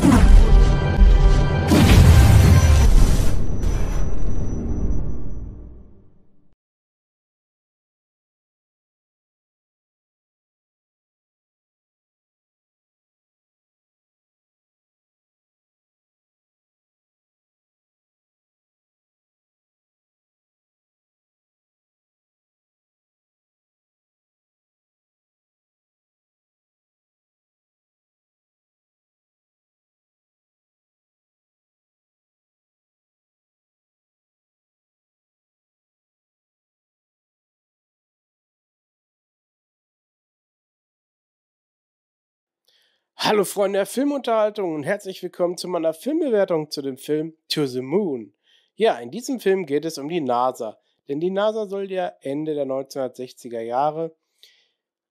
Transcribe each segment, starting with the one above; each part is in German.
Come on. Hallo Freunde der Filmunterhaltung und herzlich willkommen zu meiner Filmbewertung zu dem Film To the Moon. Ja, in diesem Film geht es um die NASA, denn die NASA soll ja Ende der 1960er Jahre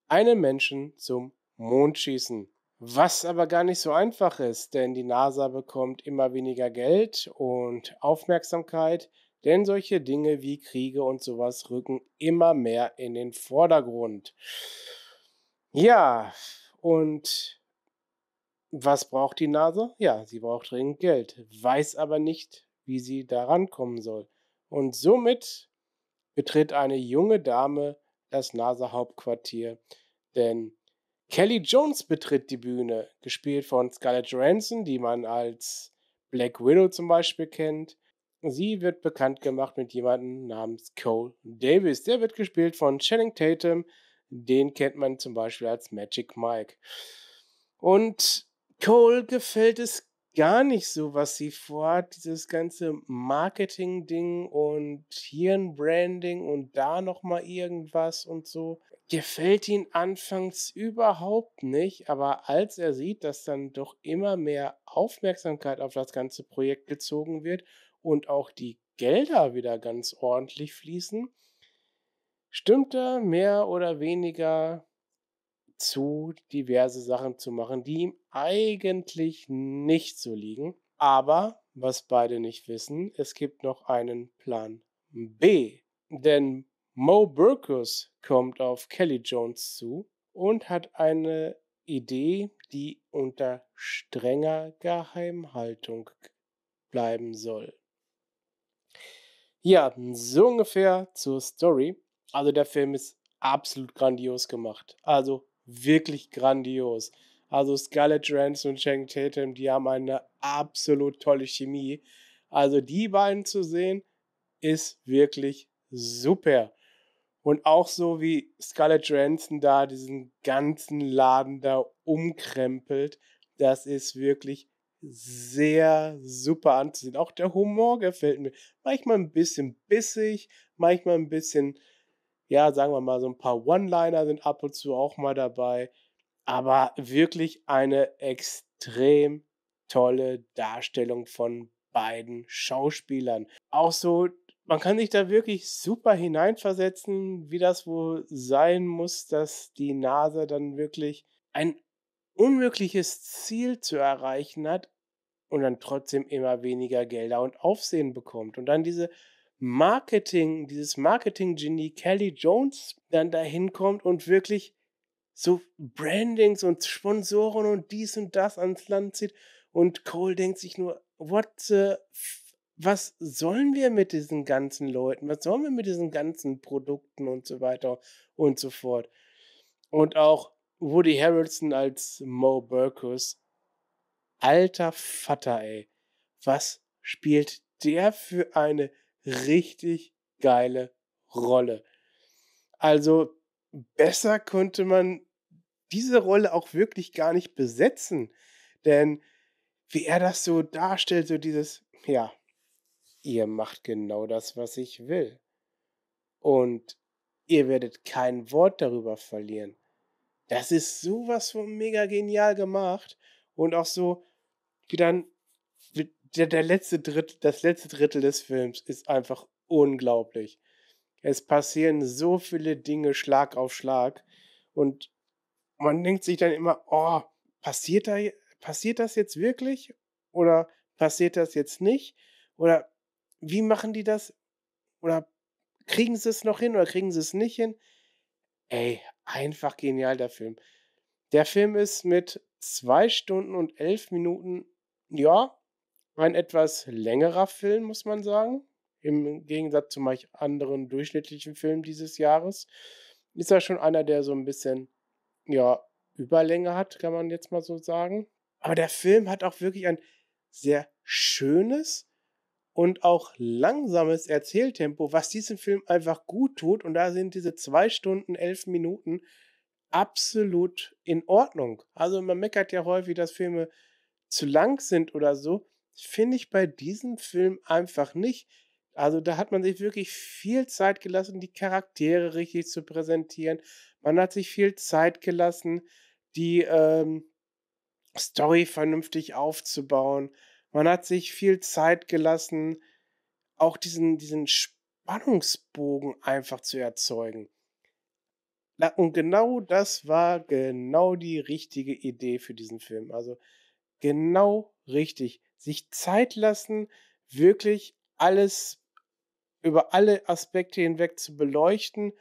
einen Menschen zum Mond schießen. Was aber gar nicht so einfach ist, denn die NASA bekommt immer weniger Geld und Aufmerksamkeit, denn solche Dinge wie Kriege und sowas rücken immer mehr in den Vordergrund. Ja, und was braucht die Nase? Ja, sie braucht dringend Geld, weiß aber nicht, wie sie daran kommen soll. Und somit betritt eine junge Dame das NASA-Hauptquartier, denn Kelly Jones betritt die Bühne, gespielt von Scarlett Johansson, die man als Black Widow zum Beispiel kennt. Sie wird bekannt gemacht mit jemandem namens Cole Davis. Der wird gespielt von Channing Tatum. Den kennt man zum Beispiel als Magic Mike. Und Cole gefällt es gar nicht so, was sie vorhat. Dieses ganze Marketing-Ding und hier Branding und da nochmal irgendwas und so. Gefällt ihn anfangs überhaupt nicht, aber als er sieht, dass dann doch immer mehr Aufmerksamkeit auf das ganze Projekt gezogen wird und auch die Gelder wieder ganz ordentlich fließen, stimmt er mehr oder weniger dazu, diverse Sachen zu machen, die ihm eigentlich nicht so liegen. Aber, was beide nicht wissen, es gibt noch einen Plan B. Denn Mo Burkus kommt auf Kelly Jones zu und hat eine Idee, die unter strenger Geheimhaltung bleiben soll. Ja, so ungefähr zur Story. Also der Film ist absolut grandios gemacht. Also wirklich grandios. Also Scarlett Johansson und Channing Tatum, die haben eine absolut tolle Chemie. Also die beiden zu sehen, ist wirklich super. Und auch so wie Scarlett Johansson da diesen ganzen Laden da umkrempelt, das ist wirklich sehr super anzusehen. Auch der Humor gefällt mir. Manchmal ein bisschen bissig, manchmal ein bisschen ja, sagen wir mal, so ein paar One-Liner sind ab und zu auch mal dabei. Aber wirklich eine extrem tolle Darstellung von beiden Schauspielern. Auch so, man kann sich da wirklich super hineinversetzen, wie das wohl sein muss, dass die Nase dann wirklich ein unmögliches Ziel zu erreichen hat und dann trotzdem immer weniger Gelder und Aufsehen bekommt. Und dann diese Marketing, dieses Marketing-Genie Kelly Jones dann dahin kommt und wirklich so Brandings und Sponsoren und dies und das ans Land zieht. Und Cole denkt sich nur, what the was sollen wir mit diesen ganzen Leuten? Was sollen wir mit diesen ganzen Produkten und so weiter und so fort? Und auch Woody Harrelson als Mo Burkus. Alter Vater, ey. Was spielt der für eine richtig geile Rolle. Also besser könnte man diese Rolle auch wirklich gar nicht besetzen. Denn wie er das so darstellt, so dieses, ja, ihr macht genau das, was ich will. Und ihr werdet kein Wort darüber verlieren. Das ist sowas von mega genial gemacht und auch so, wie dann der, der letzte Drittel, das letzte Drittel des Films ist einfach unglaublich. Es passieren so viele Dinge Schlag auf Schlag und man denkt sich dann immer, oh, passiert da, passiert das jetzt wirklich oder passiert das jetzt nicht oder wie machen die das oder kriegen sie es noch hin oder kriegen sie es nicht hin? Ey, einfach genial der Film. Der Film ist mit zwei Stunden und elf Minuten, ja, ein etwas längerer Film, muss man sagen. Im Gegensatz zu manch anderen durchschnittlichen Filmen dieses Jahres ist er schon einer, der so ein bisschen, ja, Überlänge hat, kann man jetzt mal so sagen. Aber der Film hat auch wirklich ein sehr schönes und auch langsames Erzähltempo, was diesem Film einfach gut tut. Und da sind diese zwei Stunden, elf Minuten absolut in Ordnung. Also man meckert ja häufig, dass Filme zu lang sind oder so finde ich bei diesem Film einfach nicht. Also da hat man sich wirklich viel Zeit gelassen, die Charaktere richtig zu präsentieren. Man hat sich viel Zeit gelassen, die ähm, Story vernünftig aufzubauen. Man hat sich viel Zeit gelassen, auch diesen, diesen Spannungsbogen einfach zu erzeugen. Und genau das war genau die richtige Idee für diesen Film. Also genau richtig sich Zeit lassen, wirklich alles über alle Aspekte hinweg zu beleuchten,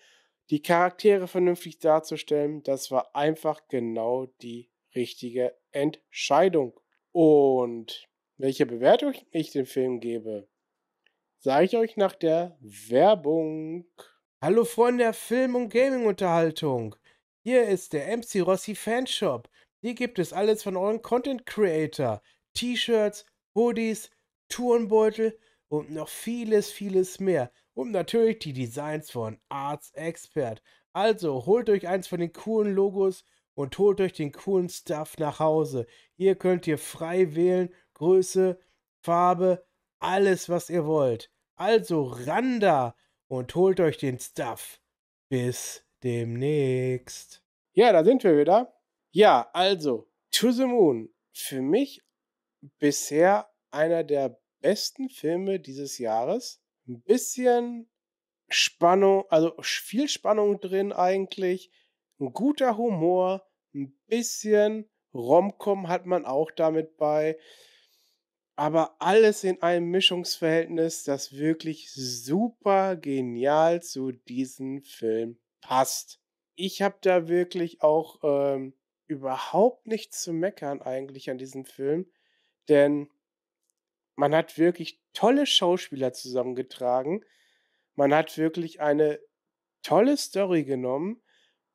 die Charaktere vernünftig darzustellen, das war einfach genau die richtige Entscheidung. Und welche Bewertung ich dem Film gebe, sage ich euch nach der Werbung. Hallo Freunde der Film- und Gaming-Unterhaltung. Hier ist der MC Rossi Fanshop. Hier gibt es alles von euren Content Creator. T-Shirts, Hoodies, Turnbeutel und noch vieles, vieles mehr. Und natürlich die Designs von Arts Expert. Also holt euch eins von den coolen Logos und holt euch den coolen Stuff nach Hause. Hier könnt ihr frei wählen, Größe, Farbe, alles, was ihr wollt. Also ran da und holt euch den Stuff. Bis demnächst. Ja, da sind wir wieder. Ja, also, To the Moon. Für mich bisher einer der besten Filme dieses Jahres. Ein bisschen Spannung, also viel Spannung drin eigentlich, ein guter Humor, ein bisschen Romcom hat man auch damit bei, aber alles in einem Mischungsverhältnis, das wirklich super genial zu diesem Film passt. Ich habe da wirklich auch ähm, überhaupt nichts zu meckern eigentlich an diesem Film. Denn man hat wirklich tolle Schauspieler zusammengetragen. Man hat wirklich eine tolle Story genommen.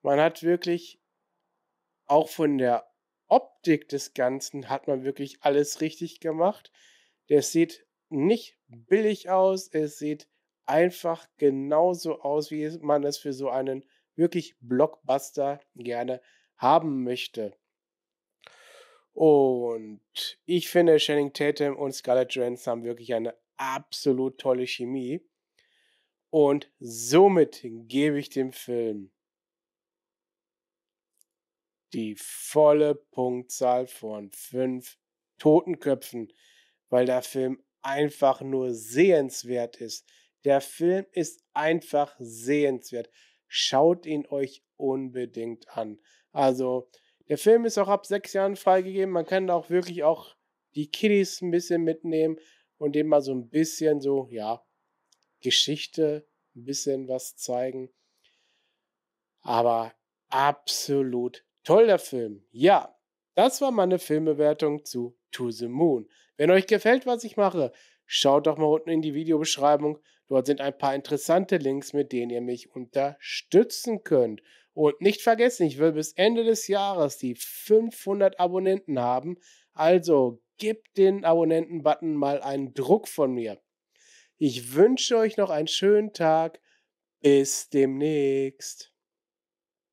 Man hat wirklich auch von der Optik des Ganzen hat man wirklich alles richtig gemacht. Es sieht nicht billig aus. Es sieht einfach genauso aus, wie man es für so einen wirklich Blockbuster gerne haben möchte. Und ich finde, Channing Tatum und Scarlett Johansson haben wirklich eine absolut tolle Chemie. Und somit gebe ich dem Film die volle Punktzahl von fünf Totenköpfen, weil der Film einfach nur sehenswert ist. Der Film ist einfach sehenswert. Schaut ihn euch unbedingt an. Also der Film ist auch ab sechs Jahren freigegeben. Man kann auch wirklich auch die Kiddies ein bisschen mitnehmen und dem mal so ein bisschen so, ja, Geschichte, ein bisschen was zeigen. Aber absolut toll der Film. Ja, das war meine Filmbewertung zu To the Moon. Wenn euch gefällt, was ich mache, schaut doch mal unten in die Videobeschreibung. Dort sind ein paar interessante Links, mit denen ihr mich unterstützen könnt. Und nicht vergessen, ich will bis Ende des Jahres die 500 Abonnenten haben. Also gebt den Abonnenten-Button mal einen Druck von mir. Ich wünsche euch noch einen schönen Tag. Bis demnächst.